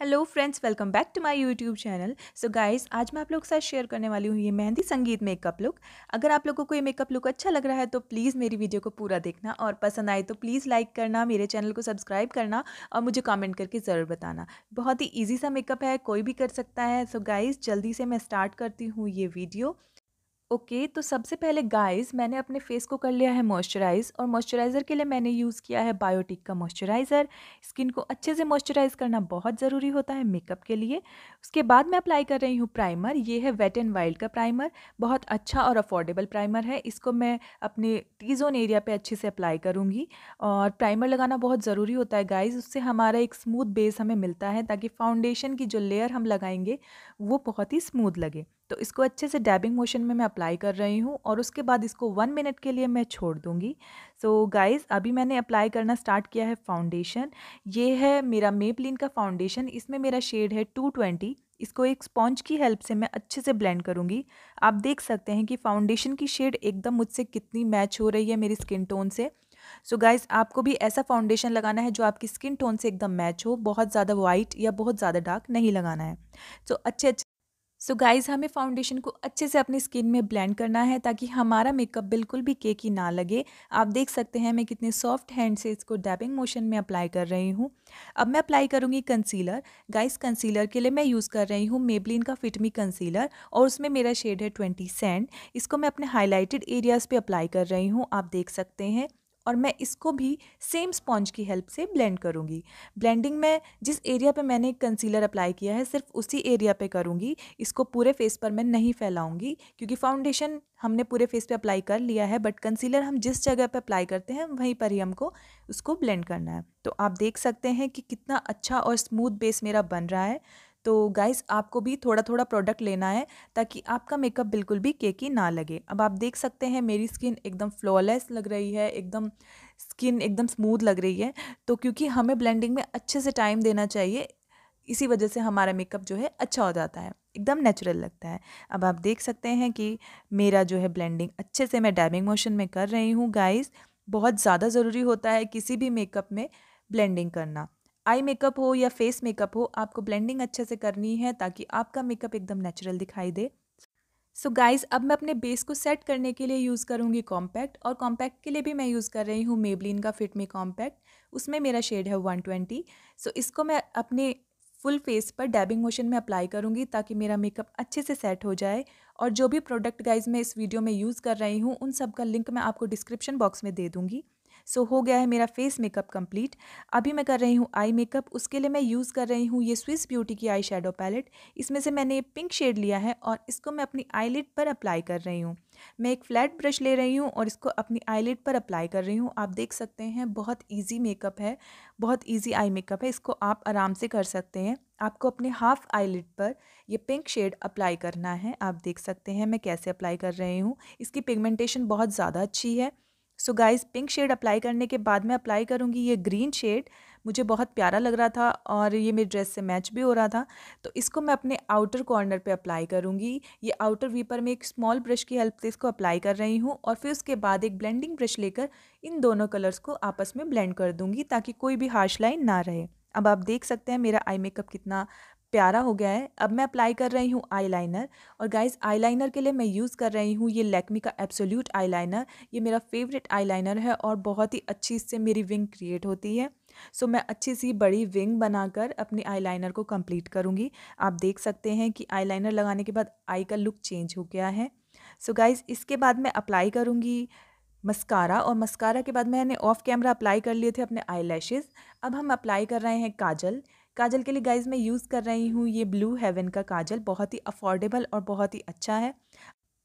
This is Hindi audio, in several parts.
hello friends welcome back to my YouTube channel so guys आज मैं आप लोग के साथ शेयर करने वाली हूँ ये मेहंदी संगीत मेकअप लुक अगर आप लोगों को ये मेकअप लुक अच्छा लग रहा है तो प्लीज़ मेरी वीडियो को पूरा देखना और पसंद आए तो प्लीज़ लाइक करना मेरे चैनल को सब्सक्राइब करना और मुझे कॉमेंट करके ज़रूर बताना बहुत ही ईजी सा मेकअप है कोई भी कर सकता है सो so गाइज़ जल्दी से मैं स्टार्ट करती हूँ ये वीडियो ओके तो सबसे पहले गाइस मैंने अपने फेस को कर लिया है मॉइस्चराइज़ और मॉइस्चराइज़र के लिए मैंने यूज़ किया है बायोटिक का मॉइस्चराइज़र स्किन को अच्छे से मॉइस्चराइज़ करना बहुत ज़रूरी होता है मेकअप के लिए उसके बाद मैं अप्लाई कर रही हूँ प्राइमर ये है वेट एंड वाइल्ड का प्राइमर बहुत अच्छा और अफोर्डेबल प्राइमर है इसको मैं अपने टी जोन एरिया पर अच्छे से अप्लाई करूँगी और प्राइमर लगाना बहुत ज़रूरी होता है गाइज़ उससे हमारा एक स्मूथ बेस हमें मिलता है ताकि फाउंडेशन की जो लेयर हम लगाएंगे वो बहुत ही स्मूथ लगे तो इसको अच्छे से डैबिंग मोशन में मैं अप्लाई कर रही हूँ और उसके बाद इसको वन मिनट के लिए मैं छोड़ दूँगी सो so, गाइज़ अभी मैंने अप्लाई करना स्टार्ट किया है फाउंडेशन ये है मेरा मेपलिन का फाउंडेशन इसमें मेरा शेड है टू ट्वेंटी इसको एक स्पॉन्ज की हेल्प से मैं अच्छे से ब्लेंड करूँगी आप देख सकते हैं कि फाउंडेशन की शेड एकदम मुझसे कितनी मैच हो रही है मेरी स्किन टोन से सो so गाइज़ आपको भी ऐसा फाउंडेशन लगाना है जो आपकी स्किन टोन से एकदम मैच हो बहुत ज़्यादा वाइट या बहुत ज़्यादा डार्क नहीं लगाना है सो so, अच्छे अच्छे सो so गाइज़ हमें फाउंडेशन को अच्छे से अपनी स्किन में ब्लेंड करना है ताकि हमारा मेकअप बिल्कुल भी केकी ना लगे आप देख सकते हैं मैं कितने सॉफ्ट हैंड से इसको डैपिंग मोशन में अप्लाई कर रही हूँ अब मैं अप्लाई करूँगी कंसीलर गाइस कंसीलर के लिए मैं यूज़ कर रही हूँ मेबलिन का फिटमी कंसीलर और उसमें मेरा शेड है ट्वेंटी सेंट इसको मैं अपने हाईलाइटेड एरियाज़ पर अप्लाई कर रही हूँ आप देख सकते हैं और मैं इसको भी सेम स्पॉन्ज की हेल्प से ब्लेंड करूँगी ब्लेंडिंग में जिस एरिया पे मैंने कंसीलर अप्लाई किया है सिर्फ उसी एरिया पे करूँगी इसको पूरे फेस पर मैं नहीं फैलाऊँगी क्योंकि फाउंडेशन हमने पूरे फेस पे अप्लाई कर लिया है बट कंसीलर हम जिस जगह पे अप्लाई करते हैं वहीं पर ही हमको उसको ब्लेंड करना है तो आप देख सकते हैं कि कितना अच्छा और स्मूथ बेस मेरा बन रहा है तो गाइस आपको भी थोड़ा थोड़ा प्रोडक्ट लेना है ताकि आपका मेकअप बिल्कुल भी केकी ना लगे अब आप देख सकते हैं मेरी स्किन एकदम फ्लॉलेस लग रही है एकदम स्किन एकदम स्मूथ लग रही है तो क्योंकि हमें ब्लेंडिंग में अच्छे से टाइम देना चाहिए इसी वजह से हमारा मेकअप जो है अच्छा हो जाता है एकदम नेचुरल लगता है अब आप देख सकते हैं कि मेरा जो है ब्लेंडिंग अच्छे से मैं डैबिंग मोशन में कर रही हूँ गाइस बहुत ज़्यादा ज़रूरी होता है किसी भी मेकअप में ब्लेंडिंग करना आई मेकअप हो या फेस मेकअप हो आपको ब्लेंडिंग अच्छे से करनी है ताकि आपका मेकअप एकदम नेचुरल दिखाई दे सो so गाइज़ अब मैं अपने बेस को सेट करने के लिए यूज़ करूँगी कॉम्पैक्ट और कॉम्पैक्ट के लिए भी मैं यूज़ कर रही हूँ मेबलिन का फिट में कॉम्पैक्ट उसमें मेरा शेड है वन ट्वेंटी सो इसको मैं अपने फुल फेस पर डैबिंग मोशन में अप्लाई करूँगी ताकि मेरा मेकअप अच्छे से सेट हो जाए और जो भी प्रोडक्ट गाइज मैं इस वीडियो में यूज़ कर रही हूँ उन सब का लिंक मैं आपको डिस्क्रिप्शन बॉक्स में दे दूँगी सो हो गया है मेरा फेस मेकअप कंप्लीट अभी मैं कर रही हूँ आई मेकअप उसके लिए मैं यूज़ कर रही हूँ ये स्विस ब्यूटी की आई शेडो पैलेट इसमें से मैंने ये पिंक शेड लिया है और इसको मैं अपनी आईलिड पर अप्लाई कर रही हूँ मैं एक फ्लैट ब्रश ले रही हूँ और इसको अपनी आईलिड पर अप्लाई कर रही हूँ आप देख सकते हैं बहुत ईजी मेकअप है बहुत ईजी आई मेकअप है इसको आप आराम से कर सकते हैं आपको अपने हाफ आईलिड पर ये पिंक शेड अप्लाई करना है आप देख सकते हैं मैं कैसे अप्लाई कर रही हूँ इसकी पिगमेंटेशन बहुत ज़्यादा अच्छी है so guys pink shade apply करने के बाद मैं अप्लाई करूँगी ये ग्रीन शेड मुझे बहुत प्यारा लग रहा था और ये मेरी ड्रेस से मैच भी हो रहा था तो इसको मैं अपने आउटर कॉर्नर पे अप्लाई करूँगी ये आउटर वीपर पर मैं एक स्मॉल ब्रश की हेल्प से इसको अप्लाई कर रही हूँ और फिर उसके बाद एक ब्लेंडिंग ब्रश लेकर इन दोनों कलर्स को आपस में ब्लेंड कर दूँगी ताकि कोई भी हार्श लाइन ना रहे अब आप देख सकते हैं मेरा आई मेकअप कितना प्यारा हो गया है अब मैं अप्लाई कर रही हूँ आईलाइनर और गाइज आईलाइनर के लिए मैं यूज़ कर रही हूँ ये लैक्मी का एब्सोल्यूट आईलाइनर ये मेरा फेवरेट आईलाइनर है और बहुत ही अच्छी इससे मेरी विंग क्रिएट होती है सो so, मैं अच्छी सी बड़ी विंग बनाकर अपनी आईलाइनर को कंप्लीट करूँगी आप देख सकते हैं कि आई लगाने के बाद आई का लुक चेंज हो गया है सो so, गाइज़ इसके बाद मैं अप्लाई करूँगी मस्कारा और मस्कारा के बाद मैंने ऑफ कैमरा अप्लाई कर लिए थे अपने आई अब हम अप्लाई कर रहे हैं काजल काजल के लिए गाइज मैं यूज़ कर रही हूँ ये ब्लू हेवन का काजल बहुत ही अफोर्डेबल और बहुत ही अच्छा है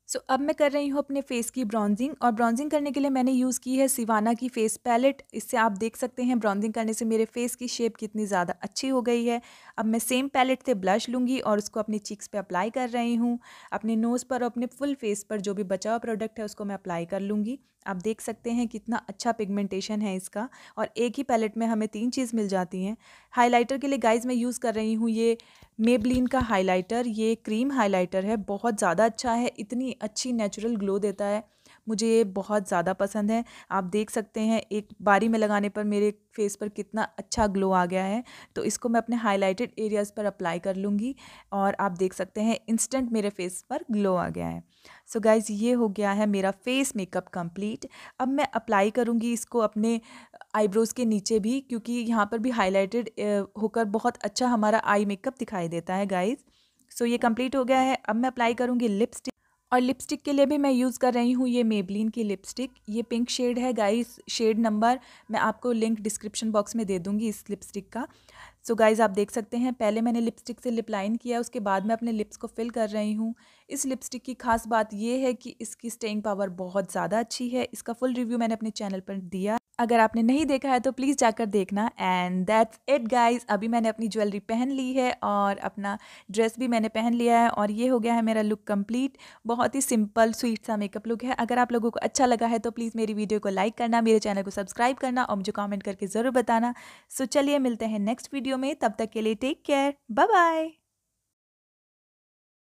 सो so, अब मैं कर रही हूँ अपने फेस की ब्राउन्जिंग और ब्राउन्जिंग करने के लिए मैंने यूज़ की है सिवाना की फेस पैलेट इससे आप देख सकते हैं ब्राउन्जिंग करने से मेरे फेस की शेप कितनी ज़्यादा अच्छी हो गई है अब मैं सेम पैलेट से ब्लश लूँगी और उसको अपने चिक्स पे अप्लाई कर रही हूँ अपने नोज़ पर और अपने फुल फेस पर जो भी बचा हुआ प्रोडक्ट है उसको मैं अप्लाई कर लूँगी आप देख सकते हैं कितना अच्छा पिगमेंटेशन है इसका और एक ही पैलेट में हमें तीन चीज़ मिल जाती हैं हाइलाइटर के लिए गाइज मैं यूज़ कर रही हूँ ये मेबलिन का हाइलाइटर ये क्रीम हाइलाइटर है बहुत ज़्यादा अच्छा है इतनी अच्छी नेचुरल ग्लो देता है मुझे ये बहुत ज़्यादा पसंद है आप देख सकते हैं एक बारी में लगाने पर मेरे फेस पर कितना अच्छा ग्लो आ गया है तो इसको मैं अपने हाईलाइटेड एरियाज़ पर अप्लाई कर लूँगी और आप देख सकते हैं इंस्टेंट मेरे फेस पर ग्लो आ गया है सो so गाइज़ ये हो गया है मेरा फेस मेकअप कंप्लीट अब मैं अप्लाई करूँगी इसको अपने आईब्रोज़ के नीचे भी क्योंकि यहाँ पर भी हाईलाइटेड होकर बहुत अच्छा हमारा आई मेकअप दिखाई देता है गाइज़ सो so, ये कंप्लीट हो गया है अब मैं अप्लाई करूँगी लिपस्टिक और लिपस्टिक के लिए भी मैं यूज़ कर रही हूँ ये मेबलिन की लिपस्टिक ये पिंक शेड है गाइस शेड नंबर मैं आपको लिंक डिस्क्रिप्शन बॉक्स में दे दूँगी इस लिपस्टिक का सो so गाइज़ आप देख सकते हैं पहले मैंने लिपस्टिक से लिप लाइन किया उसके बाद मैं अपने लिप्स को फिल कर रही हूँ इस लिपस्टिक की खास बात यह है कि इसकी स्टेइंग पावर बहुत ज़्यादा अच्छी है इसका फुल रिव्यू मैंने अपने चैनल पर दिया अगर आपने नहीं देखा है तो प्लीज़ जाकर देखना एंड दैट्स इट गाइज अभी मैंने अपनी ज्वेलरी पहन ली है और अपना ड्रेस भी मैंने पहन लिया है और ये हो गया है मेरा लुक कंप्लीट बहुत ही सिंपल स्वीट सा मेकअप लुक है अगर आप लोगों को अच्छा लगा है तो प्लीज़ मेरी वीडियो को लाइक करना मेरे चैनल को सब्सक्राइब करना और मुझे कॉमेंट करके ज़रूर बताना सो चलिए मिलते हैं नेक्स्ट वीडियो वीडियो में तब तक के लिए टेक केयर बाय बाय